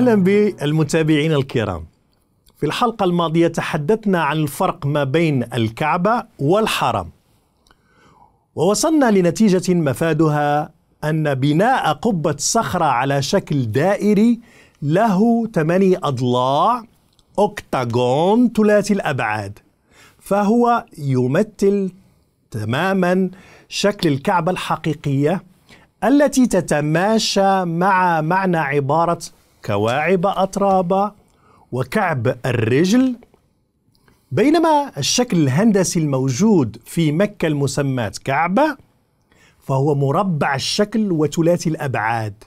اهلا بالمتابعين الكرام. في الحلقه الماضيه تحدثنا عن الفرق ما بين الكعبه والحرم. ووصلنا لنتيجه مفادها ان بناء قبه صخره على شكل دائري له ثماني اضلاع اوكتاغون ثلاثي الابعاد. فهو يمثل تماما شكل الكعبه الحقيقيه التي تتماشى مع معنى عباره كواعب أطراب وكعب الرجل بينما الشكل الهندسي الموجود في مكة المسماة كعبة فهو مربع الشكل وثلاثي الأبعاد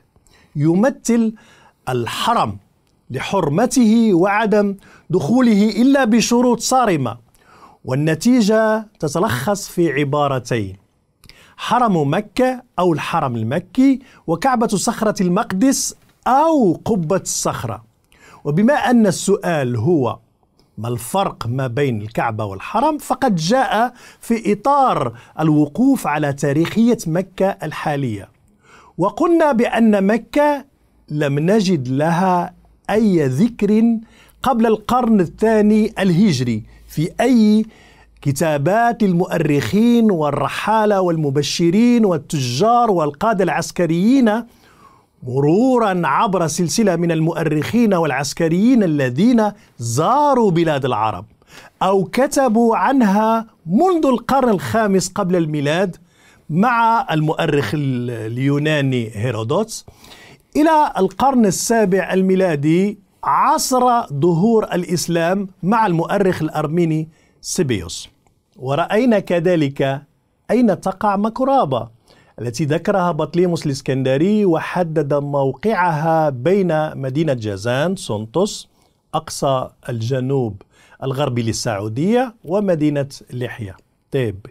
يمثل الحرم لحرمته وعدم دخوله إلا بشروط صارمة والنتيجة تتلخص في عبارتين حرم مكة أو الحرم المكي وكعبة صخرة المقدس أو قبة الصخرة وبما أن السؤال هو ما الفرق ما بين الكعبة والحرم فقد جاء في إطار الوقوف على تاريخية مكة الحالية وقلنا بأن مكة لم نجد لها أي ذكر قبل القرن الثاني الهجري في أي كتابات المؤرخين والرحالة والمبشرين والتجار والقادة العسكريين مرورا عبر سلسله من المؤرخين والعسكريين الذين زاروا بلاد العرب او كتبوا عنها منذ القرن الخامس قبل الميلاد مع المؤرخ اليوناني هيرودوتس الى القرن السابع الميلادي عصر ظهور الاسلام مع المؤرخ الارميني سيبيوس وراينا كذلك اين تقع مكرابه التي ذكرها بطليموس الإسكندري وحدد موقعها بين مدينة جازان سنتوس أقصى الجنوب الغربي للسعودية ومدينة لحية تيب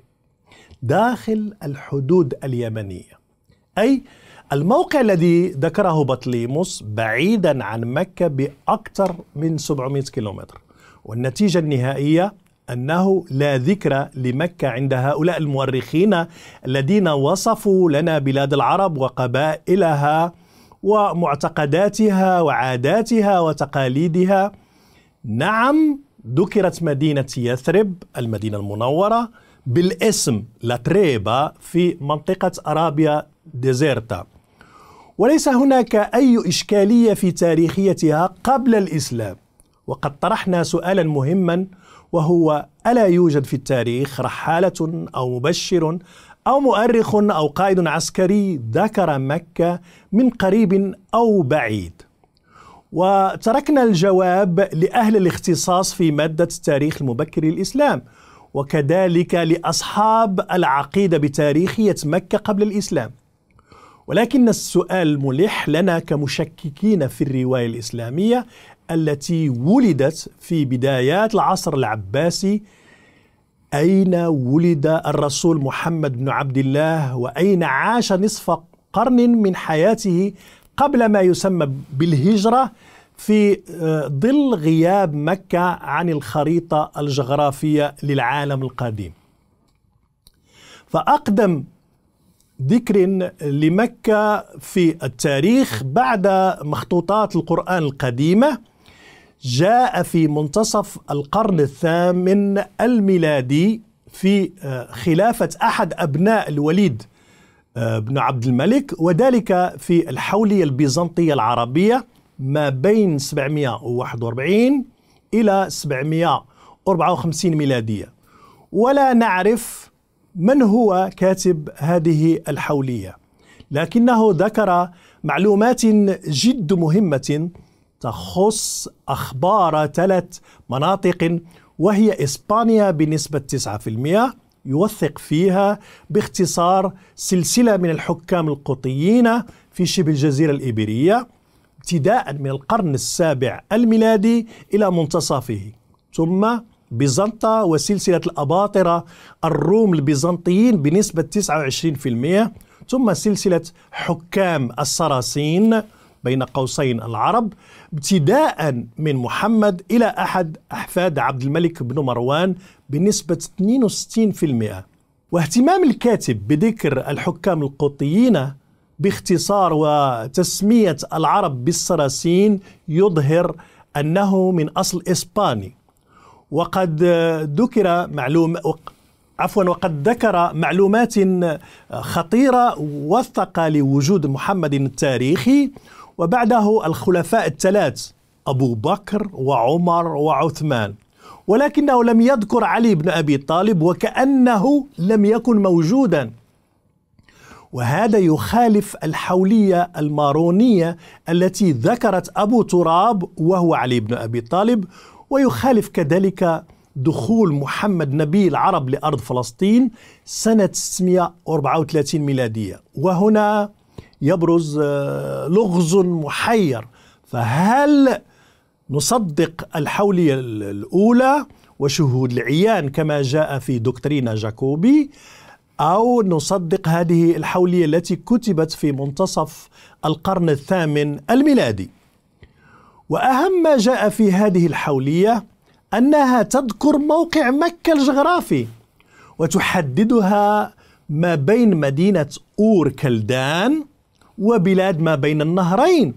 داخل الحدود اليمنية أي الموقع الذي ذكره بطليموس بعيدا عن مكة بأكثر من 700 كيلومتر والنتيجة النهائية أنه لا ذكر لمكة عند هؤلاء المؤرخين الذين وصفوا لنا بلاد العرب وقبائلها ومعتقداتها وعاداتها وتقاليدها نعم ذكرت مدينة يثرب المدينة المنورة بالاسم لاتريبا في منطقة أرابيا ديزيرتا وليس هناك أي إشكالية في تاريخيتها قبل الإسلام وقد طرحنا سؤالا مهما وهو الا يوجد في التاريخ رحاله او مبشر او مؤرخ او قائد عسكري ذكر مكه من قريب او بعيد وتركنا الجواب لاهل الاختصاص في ماده التاريخ المبكر للاسلام وكذلك لاصحاب العقيده بتاريخيه مكه قبل الاسلام ولكن السؤال ملح لنا كمشككين في الروايه الاسلاميه التي ولدت في بدايات العصر العباسي أين ولد الرسول محمد بن عبد الله وأين عاش نصف قرن من حياته قبل ما يسمى بالهجرة في آه، ظل غياب مكة عن الخريطة الجغرافية للعالم القديم فأقدم ذكر لمكة في التاريخ بعد مخطوطات القرآن القديمة جاء في منتصف القرن الثامن الميلادي في آه، خلافة أحد أبناء الوليد آه، بن عبد الملك وذلك في الحولية البيزنطية العربية ما بين 741 إلى 754 ميلادية ولا نعرف من هو كاتب هذه الحولية لكنه ذكر معلومات جد مهمة تخص أخبار ثلاث مناطق وهي إسبانيا بنسبة 9% يوثق فيها باختصار سلسلة من الحكام القطيين في شبه الجزيرة الإيبيرية ابتداء من القرن السابع الميلادي إلى منتصفه ثم بيزنطة وسلسلة الأباطرة الروم البيزنطيين بنسبة 29% ثم سلسلة حكام الصراصين بين قوسين العرب ابتداء من محمد إلى أحد أحفاد عبد الملك بن مروان بنسبة 62% واهتمام الكاتب بذكر الحكام القوطيين باختصار وتسمية العرب بالصراسين يظهر أنه من أصل إسباني وقد ذكر معلوم عفوا وقد ذكر معلومات خطيرة وثق لوجود محمد التاريخي وبعده الخلفاء الثلاث أبو بكر وعمر وعثمان ولكنه لم يذكر علي بن أبي طالب وكأنه لم يكن موجودا وهذا يخالف الحولية المارونية التي ذكرت أبو تراب وهو علي بن أبي طالب ويخالف كذلك دخول محمد نبي العرب لأرض فلسطين سنة 634 ميلادية وهنا يبرز آه، لغز محير فهل نصدق الحولية الأولى وشهود العيان كما جاء في دكترينا جاكوبي أو نصدق هذه الحولية التي كتبت في منتصف القرن الثامن الميلادي وأهم ما جاء في هذه الحولية أنها تذكر موقع مكة الجغرافي وتحددها ما بين مدينة أور كلدان وبلاد ما بين النهرين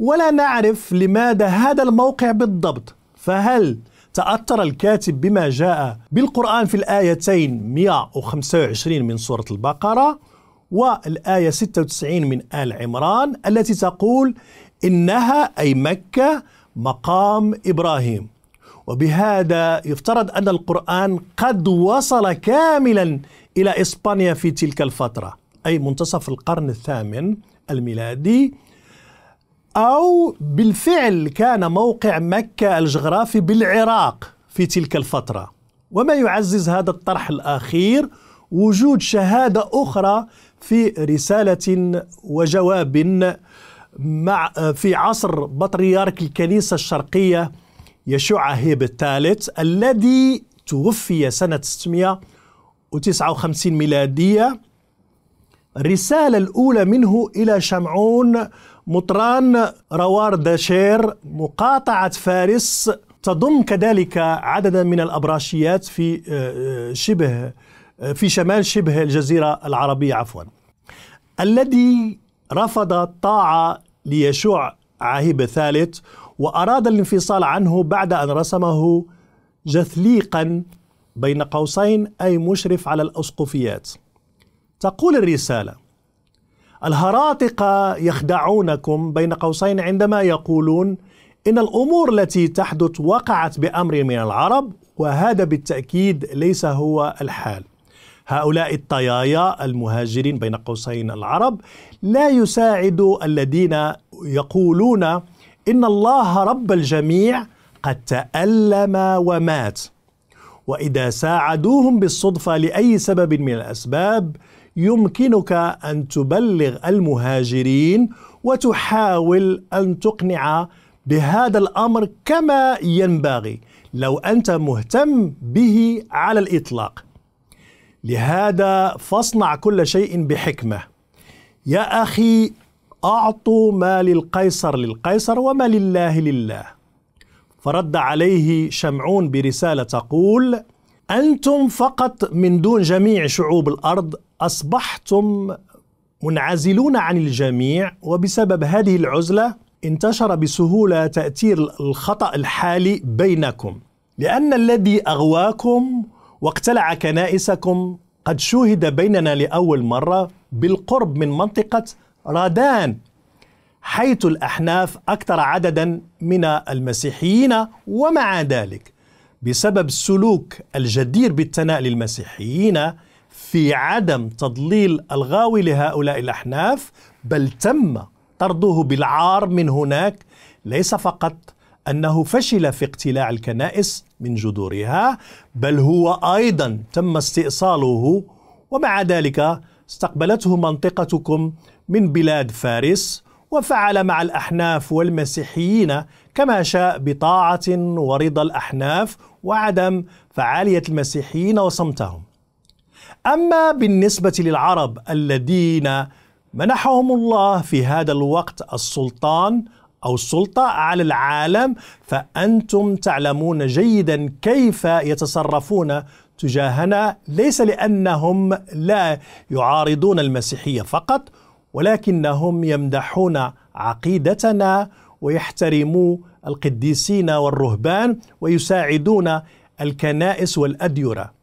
ولا نعرف لماذا هذا الموقع بالضبط فهل تأثر الكاتب بما جاء بالقرآن في الآيتين 125 من سورة البقرة والآية 96 من آل عمران التي تقول إنها أي مكة مقام إبراهيم وبهذا يفترض أن القرآن قد وصل كاملا إلى إسبانيا في تلك الفترة أي منتصف القرن الثامن الميلادي أو بالفعل كان موقع مكة الجغرافي بالعراق في تلك الفترة وما يعزز هذا الطرح الأخير وجود شهادة أخرى في رسالة وجواب مع في عصر بطريرك الكنيسة الشرقية يشوع هيب الثالث الذي توفي سنة 659 ميلادية الرسالة الأولى منه إلى شمعون مطران روار داشير مقاطعة فارس تضم كذلك عددا من الأبراشيات في آه، آه، شبه آه، في شمال شبه الجزيرة العربية عفوا الذي رفض الطاعة ليشوع عاهب الثالث وأراد الانفصال عنه بعد أن رسمه جثليقا بين قوسين أي مشرف على الأسقفيات تقول الرسالة الهراطقة يخدعونكم بين قوسين عندما يقولون إن الأمور التي تحدث وقعت بأمر من العرب وهذا بالتأكيد ليس هو الحال هؤلاء الطيايا المهاجرين بين قوسين العرب لا يساعد الذين يقولون إن الله رب الجميع قد تألم ومات وإذا ساعدوهم بالصدفة لأي سبب من الأسباب يمكنك ان تبلغ المهاجرين وتحاول ان تقنع بهذا الامر كما ينبغي لو انت مهتم به على الاطلاق لهذا فاصنع كل شيء بحكمه يا اخي اعطوا ما للقيصر للقيصر وما لله لله فرد عليه شمعون برساله تقول انتم فقط من دون جميع شعوب الارض اصبحتم منعزلون عن الجميع وبسبب هذه العزله انتشر بسهوله تاثير الخطا الحالي بينكم لان الذي اغواكم واقتلع كنائسكم قد شوهد بيننا لاول مره بالقرب من منطقه رادان حيث الاحناف اكثر عددا من المسيحيين ومع ذلك بسبب السلوك الجدير بالثناء للمسيحيين في عدم تضليل الغاوي لهؤلاء الأحناف بل تم طرده بالعار من هناك ليس فقط أنه فشل في اقتلاع الكنائس من جذورها بل هو أيضا تم استئصاله ومع ذلك استقبلته منطقتكم من بلاد فارس وفعل مع الأحناف والمسيحيين كما شاء بطاعة ورضا الأحناف وعدم فعالية المسيحيين وصمتهم أما بالنسبة للعرب الذين منحهم الله في هذا الوقت السلطان أو السلطة على العالم فأنتم تعلمون جيدا كيف يتصرفون تجاهنا ليس لأنهم لا يعارضون المسيحية فقط ولكنهم يمدحون عقيدتنا ويحترموا القديسين والرهبان ويساعدون الكنائس والأديرة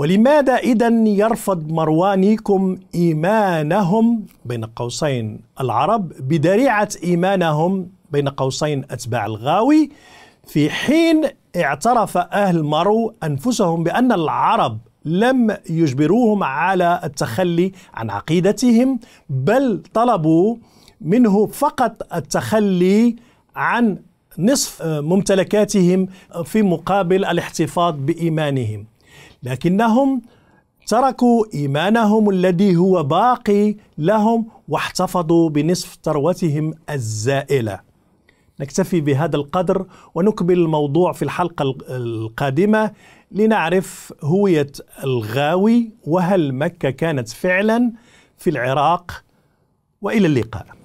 ولماذا إذا يرفض مروانيكم إيمانهم بين قوسين العرب بذريعة إيمانهم بين قوسين أتباع الغاوي في حين اعترف أهل مرو أنفسهم بأن العرب لم يجبروهم على التخلي عن عقيدتهم بل طلبوا منه فقط التخلي عن نصف ممتلكاتهم في مقابل الاحتفاظ بإيمانهم لكنهم تركوا إيمانهم الذي هو باقي لهم واحتفظوا بنصف ثروتهم الزائلة نكتفي بهذا القدر ونكمل الموضوع في الحلقة القادمة لنعرف هوية الغاوي وهل مكة كانت فعلا في العراق وإلى اللقاء